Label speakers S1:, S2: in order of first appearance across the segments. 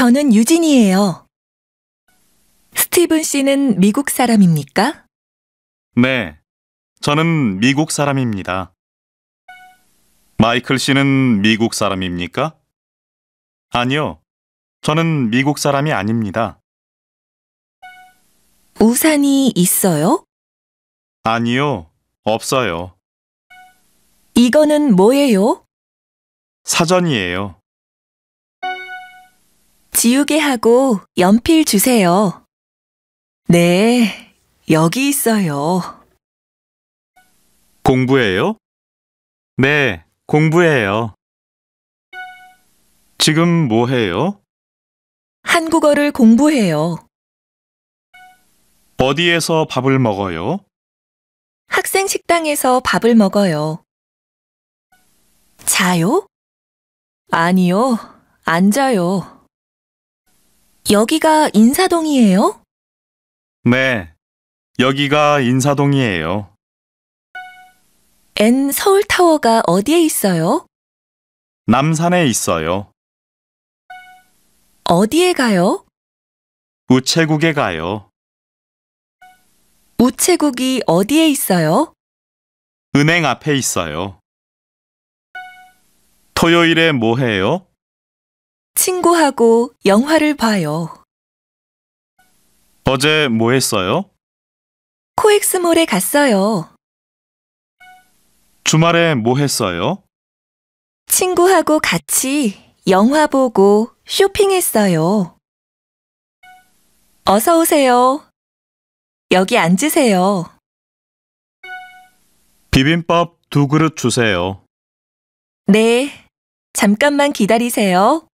S1: 저는 유진이에요. 스티븐 씨는 미국 사람입니까?
S2: 네, 저는 미국 사람입니다. 마이클 씨는 미국 사람입니까? 아니요, 저는 미국 사람이 아닙니다.
S1: 우산이 있어요?
S2: 아니요, 없어요.
S1: 이거는 뭐예요?
S2: 사전이에요.
S1: 지우개 하고 연필 주세요. 네, 여기 있어요.
S2: 공부해요? 네, 공부해요. 지금 뭐 해요?
S1: 한국어를 공부해요.
S2: 어디에서 밥을 먹어요?
S1: 학생 식당에서 밥을 먹어요. 자요? 아니요, 앉아요. 여기가 인사동이에요?
S2: 네, 여기가 인사동이에요.
S1: N 서울타워가 어디에 있어요?
S2: 남산에 있어요.
S1: 어디에 가요?
S2: 우체국에 가요.
S1: 우체국이 어디에 있어요?
S2: 은행 앞에 있어요. 토요일에 뭐 해요?
S1: 친구하고 영화를 봐요.
S2: 어제 뭐 했어요?
S1: 코엑스몰에 갔어요.
S2: 주말에 뭐 했어요?
S1: 친구하고 같이 영화 보고 쇼핑했어요. 어서 오세요. 여기 앉으세요.
S2: 비빔밥 두 그릇 주세요.
S1: 네, 잠깐만 기다리세요.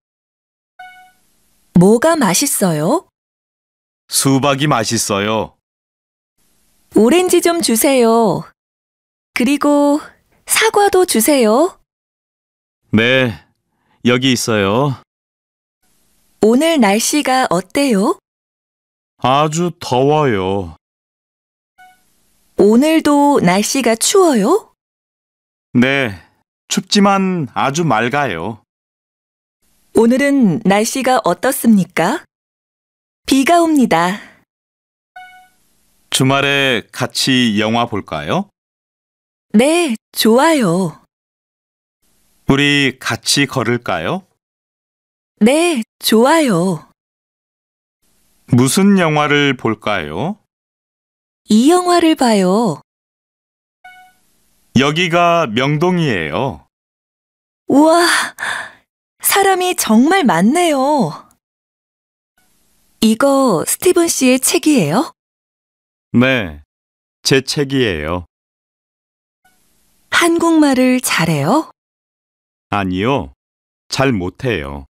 S1: 뭐가 맛있어요?
S2: 수박이 맛있어요.
S1: 오렌지 좀 주세요. 그리고 사과도 주세요.
S2: 네, 여기 있어요.
S1: 오늘 날씨가 어때요?
S2: 아주 더워요.
S1: 오늘도 날씨가 추워요?
S2: 네, 춥지만 아주 맑아요.
S1: 오늘은 날씨가 어떻습니까? 비가 옵니다.
S2: 주말에 같이 영화 볼까요?
S1: 네, 좋아요.
S2: 우리 같이 걸을까요?
S1: 네, 좋아요.
S2: 무슨 영화를 볼까요?
S1: 이 영화를 봐요.
S2: 여기가 명동이에요.
S1: 우와! 사람이 정말 많네요. 이거 스티븐 씨의 책이에요?
S2: 네, 제 책이에요.
S1: 한국말을 잘해요?
S2: 아니요, 잘 못해요.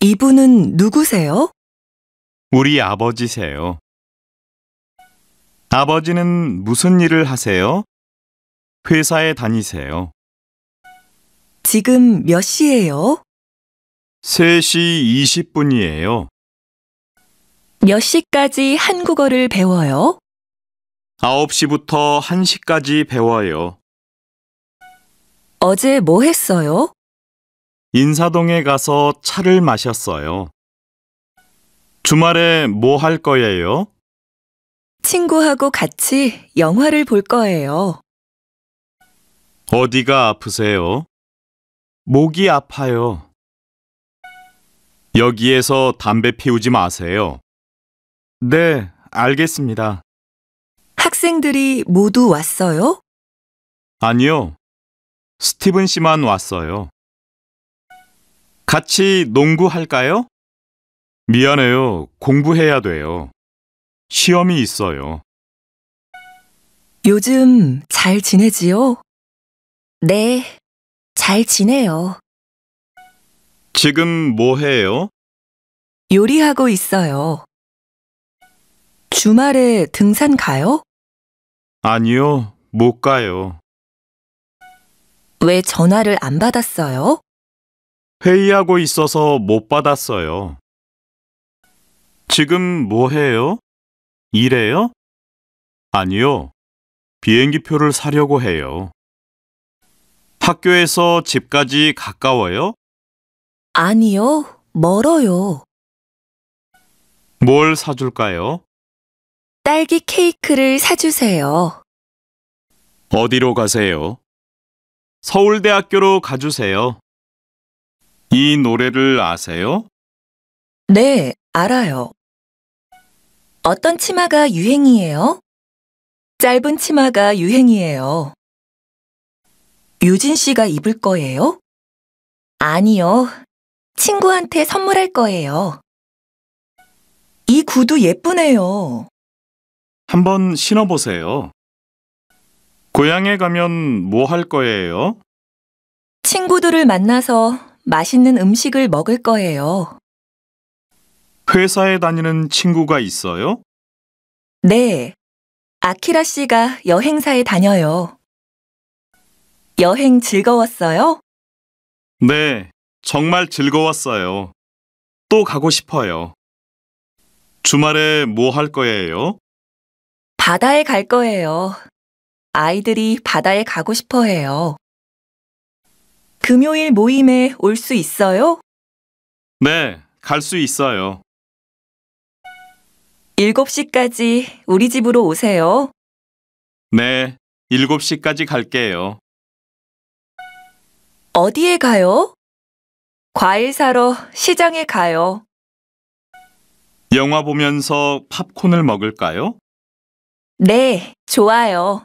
S1: 이분은 누구세요?
S2: 우리 아버지세요. 아버지는 무슨 일을 하세요? 회사에
S1: 다니세요. 지금 몇 시예요? 3시 20분이에요. 몇 시까지 한국어를 배워요?
S2: 9시부터 1시까지 배워요.
S1: 어제 뭐 했어요?
S2: 인사동에 가서 차를 마셨어요. 주말에 뭐 할 거예요?
S1: 친구하고 같이 영화를 볼 거예요.
S2: 어디가 아프세요? 목이 아파요. 여기에서 담배 피우지 마세요. 네, 알겠습니다.
S1: 학생들이 모두 왔어요?
S2: 아니요. 스티븐 씨만 왔어요. 같이 농구할까요? 미안해요. 공부해야 돼요. 시험이 있어요.
S1: 요즘 잘 지내지요? 네, 잘 지내요.
S2: 지금 뭐 해요?
S1: 요리하고 있어요. 주말에 등산 가요?
S2: 아니요, 못 가요.
S1: 왜 전화를 안 받았어요?
S2: 회의하고 있어서 못 받았어요. 지금 뭐 해요? 일해요? 아니요, 비행기표를 사려고 해요. 학교에서 집까지 가까워요?
S1: 아니요, 멀어요.
S2: 뭘 사줄까요?
S1: 딸기 케이크를 사주세요.
S2: 어디로 가세요? 서울대학교로 가주세요. 이 노래를 아세요?
S1: 네, 알아요. 어떤 치마가 유행이에요? 짧은 치마가 유행이에요. 유진 씨가 입을 거예요? 아니요. 친구한테 선물할 거예요. 이 구두 예쁘네요.
S2: 한번 신어보세요. 고향에 가면 뭐 할 거예요?
S1: 친구들을 만나서 맛있는 음식을 먹을 거예요.
S2: 회사에 다니는 친구가 있어요?
S1: 네. 아키라 씨가 여행사에 다녀요. 여행 즐거웠어요?
S2: 네, 정말 즐거웠어요. 또 가고 싶어요. 주말에 뭐 할 거예요?
S1: 바다에 갈 거예요. 아이들이 바다에 가고 싶어 해요. 금요일 모임에 올 수 있어요?
S2: 네, 갈 수 있어요.
S1: 7시까지 우리 집으로 오세요.
S2: 네, 7시까지 갈게요.
S1: 어디에 가요? 과일 사러 시장에 가요.
S2: 영화 보면서 팝콘을 먹을까요?
S1: 네, 좋아요.